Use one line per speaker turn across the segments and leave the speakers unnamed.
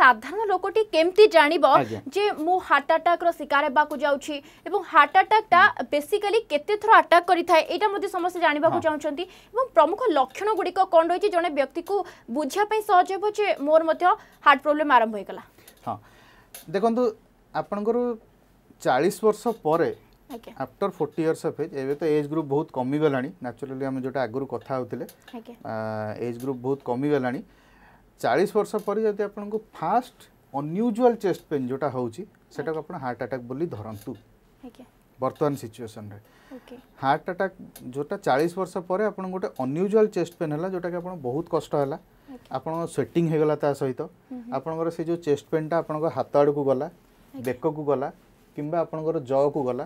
সাধারণ লোকটি কেমতি জানিব যে মু হার্ট র শিকার হওয়া যাচ্ছি এবং হার্ট আটাকটা বেসিক্যালি কেতে থর আটাক করে থাকে এটা মধ্যে সমস্ত জাঁয়া চাহুমান এবং প্রমুখ লক্ষণ গুড়িক কোন রয়েছে জনে ব্যক্তি বুঝা পাই সহজ হব যে মোর মধ্যে হার্ট প্রবলেম আরম্ভ হয়ে গলা
হ্যাঁ দেখুন তো আপনার 40 বর্ষ পরে after forty years of age ଏବେ ତ ଏଜ୍ ଗ୍ରୁପ୍ ବହୁତ କମିଗଲାଣି ନ୍ୟାଚୁରାଲି ଆମେ ଯେଉଁଟା ଆଗରୁ କଥା ହେଉଥିଲେ ଏଜ୍ ଗ୍ରୁପ୍ ବହୁତ କମିଗଲାଣି ଚାଳିଶ ବର୍ଷ ପରେ ଯଦି ଆପଣଙ୍କୁ ଫାଷ୍ଟ ଅନ୍ୟୁଜୁଆଲ୍ ଚେଷ୍ଟ ପେନ୍ ଯେଉଁଟା ହେଉଛି ସେଟାକୁ ଆପଣ ହାର୍ଟ ଆଟାକ୍ ବୋଲି ଧରନ୍ତୁ ବର୍ତ୍ତମାନ ସିଚୁଏସନ୍ରେ ହାର୍ଟ ଆଟାକ୍ ଯେଉଁଟା ଚାଳିଶ ବର୍ଷ ପରେ ଆପଣଙ୍କୁ ଗୋଟେ ଅନ୍ୟୁଜୁଆଲ୍ ଚେଷ୍ଟ ପେନ୍ ହେଲା ଯେଉଁଟାକି ଆପଣଙ୍କୁ ବହୁତ କଷ୍ଟ ହେଲା ଆପଣଙ୍କ ସ୍ୱେଟିଂ ହେଇଗଲା ତା ସହିତ ଆପଣଙ୍କର ସେ ଯେଉଁ ଚେଷ୍ଟ ପେନ୍ଟା ଆପଣଙ୍କ ହାତ ଆଡ଼କୁ ଗଲା ବେକକୁ ଗଲା କିମ୍ବା ଆପଣଙ୍କର ଜକୁ ଗଲା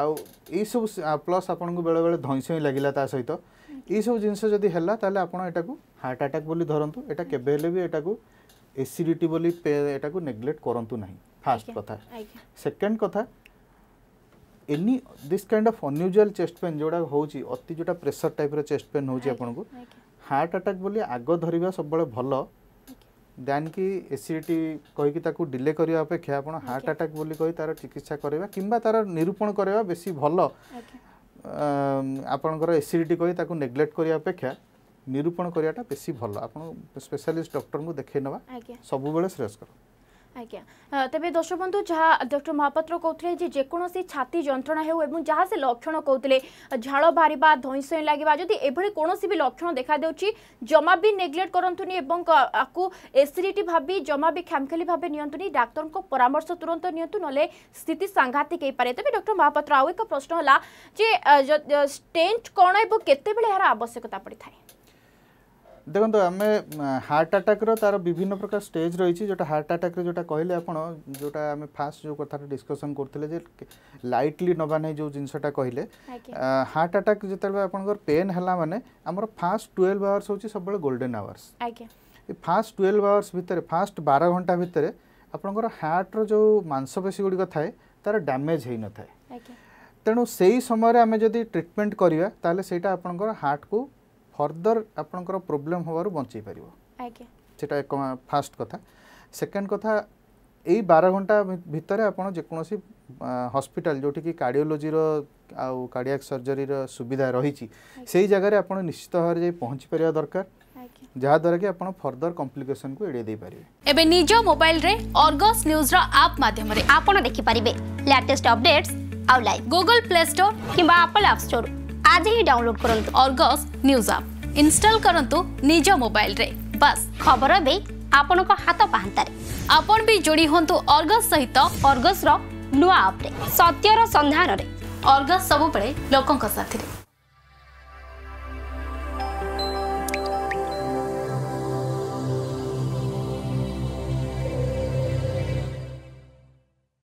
ଆଉ ଏଇସବୁ ପ୍ଲସ୍ ଆପଣଙ୍କୁ ବେଳେବେଳେ ଧଇଁସଇଁ ଲାଗିଲା ତା ସହିତ এইসব জিনিস যদি হেলা তাহলে আপনার এটা হার্ট আটাক বলে ধরতু এটা কেবে হলে বি এটা এসিডিটি বলে এটা নেগলেক্ট করতু না ফার্স্ট কথা সেকেন্ড কথা any this kind of unusual chest pain যেটা হচ্ছে অতি যেটা প্রেসর টাইপর চেস্ট পেন হচ্ছে আপনার হার্ট আটাক বলে আগ ধরা সবুলে ভাল দেন কি এসিডিটি কহিকি তাকে ডিলে করা অপেক্ষা আপনার হার্ট আটাক বলে তার চিকিৎসা করা কিংবা তার নিরূপণ করা বেশি ভাল ଆପଣଙ୍କର ଏସିଡ଼ିଟି କହି ତାକୁ ନେଗ୍ଲେକ୍ଟ କରିବା ଅପେକ୍ଷା ନିରୂପଣ କରିବାଟା ବେଶୀ ଭଲ ଆପଣ ସ୍ପେଶାଲିଷ୍ଟ ଡକ୍ଟରଙ୍କୁ ଦେଖାଇ ନେବା ସବୁବେଳେ ଶ୍ରେୟସ୍କର
ଆଜ୍ଞା ତେବେ ଦର୍ଶକ ବନ୍ଧୁ ଯାହା ଡକ୍ଟର ମହାପାତ୍ର କହୁଥିଲେ ଯେ ଯେକୌଣସି ଛାତି ଯନ୍ତ୍ରଣା ହେଉ ଏବଂ ଯାହା ସେ ଲକ୍ଷଣ କହୁଥିଲେ ଝାଳ ବାହାରିବା ଧଇଁସଇଁ ଲାଗିବା ଯଦି ଏଭଳି କୌଣସି ବି ଲକ୍ଷଣ ଦେଖାଦେଉଛି ଜମା ବି ନେଗ୍ଲେକ୍ଟ କରନ୍ତୁନି ଏବଂ ଆକୁ ଏସିଡ଼ିଟି ଭାବି ଜମା ବି ଖାମଖେଲି ଭାବେ ନିଅନ୍ତୁନି ଡାକ୍ତରଙ୍କ ପରାମର୍ଶ ତୁରନ୍ତ ନିଅନ୍ତୁ ନହେଲେ ସ୍ଥିତି ସାଂଘାତିକ ହେଇପାରେ ତେବେ ଡକ୍ଟର ମହାପାତ୍ର ଆଉ ଏକ ପ୍ରଶ୍ନ ହେଲା ଯେ ଷ୍ଟେଣ୍ଟ କ'ଣ ଏବଂ କେତେବେଳେ ଏହାର ଆବଶ୍ୟକତା
ପଡ଼ିଥାଏ দেখুন আমি হার্ট আটাক্র তার বিভিন্ন প্রকার স্টেজ রয়েছে যেটা হার্ট আটাক্রে যেটা কহিলেন আপনার যেটা আমি ফার্স্ট যে কথাটা ডিসকসন করলে যে লাইটলি নবা নেই যে জিনিসটা কহিলেন হার্ট আটাক যেতবে আপনার পেন হলা মানে আমার ফার্স্ট টুয়েলভ আওয়ার্স হচ্ছে সবুলে golden hours first twelve hours ভিতরে ফার্স্ট বার ঘন্টা ভিতরে আপনার হার্টর যে মাংসপেশী গুড়ি থাকে তার ড্যামেজ হয়ে নথায় তেণু সেই সময় আমি যদি ট্রিটমেন্ট করা তাহলে সেইটা আপনার হার্ট কু ଫର୍ଦର ଆପଣଙ୍କର ପ୍ରୋବ୍ଲେମ୍ ହେବାରୁ ବଞ୍ଚେଇ ପାରିବ ସେଟା ଫାଷ୍ଟ କଥା ସେକେଣ୍ଡ କଥା ଏଇ ବାର ଘଣ୍ଟା ଭିତରେ ଆପଣ ଯେକୌଣସି ହସ୍ପିଟାଲ ଯେଉଁଠିକି କାର୍ଡ଼ିଓଲୋଜିର ଆଉ କାର୍ଡ଼ିଆକ୍ ସର୍ଜରୀର ସୁବିଧା ରହିଛି ସେଇ ଜାଗାରେ ଆପଣ ନିଶ୍ଚିତ ଭାବରେ ଯାଇ ପହଞ୍ଚି ପାରିବା ଦରକାର ଯାହାଦ୍ୱାରା କି ଆପଣ ଫର୍ଦର କମ୍ପ୍ଲିକେସନକୁ ଏଡ଼େଇ ଦେଇପାରିବେ
ଏବେ ନିଜ ମୋବାଇଲରେ ଅର୍ଗସ୍ ନ୍ୟୁଜ୍ର ଆପ୍ ମାଧ୍ୟମରେ ଆପଣ ଦେଖିପାରିବେ ଲାଟେଷ୍ଟ ଅପଡେଟ୍ସ ଆଉ ଲାଇଭ୍ ଗୁଗଲ ପ୍ଲେ ଷ୍ଟୋର କିମ୍ବା ଆପଲ୍ ଆପ୍ ଷ୍ଟୋର ଆଜି ହିଁ ଡାଉନଲୋଡ କରନ୍ତୁ ଅର୍ଗସ ନ୍ୟୁଜ୍ ଆପ୍ ଇନଷ୍ଟଲ କରନ୍ତୁ ନିଜ ମୋବାଇଲରେ ବାସ୍ ଖବର ବି ଆପଣଙ୍କ ହାତ ପାହାନ୍ତାରେ ଆପଣ ବି ଯୋଡ଼ି ହୁଅନ୍ତୁ ଅର୍ଗସ ସହିତ ଅର୍ଗସର ନୂଆ ଆପ୍ରେ ସତ୍ୟର ସନ୍ଧାନରେ ଅର୍ଗସ ସବୁବେଳେ ଲୋକଙ୍କ ସାଥିରେ